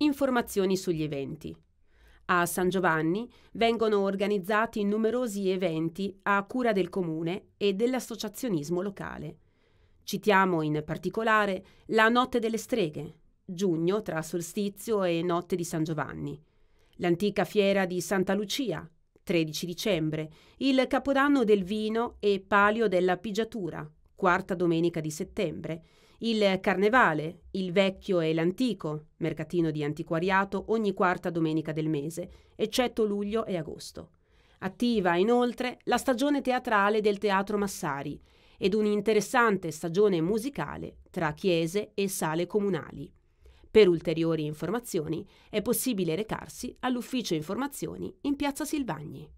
Informazioni sugli eventi. A San Giovanni vengono organizzati numerosi eventi a cura del comune e dell'associazionismo locale. Citiamo in particolare la Notte delle Streghe, giugno tra solstizio e notte di San Giovanni, l'antica fiera di Santa Lucia, 13 dicembre, il capodanno del vino e palio della pigiatura, quarta domenica di settembre, il Carnevale, il vecchio e l'antico, mercatino di antiquariato ogni quarta domenica del mese, eccetto luglio e agosto. Attiva inoltre la stagione teatrale del Teatro Massari ed un'interessante stagione musicale tra chiese e sale comunali. Per ulteriori informazioni è possibile recarsi all'ufficio informazioni in Piazza Silvagni.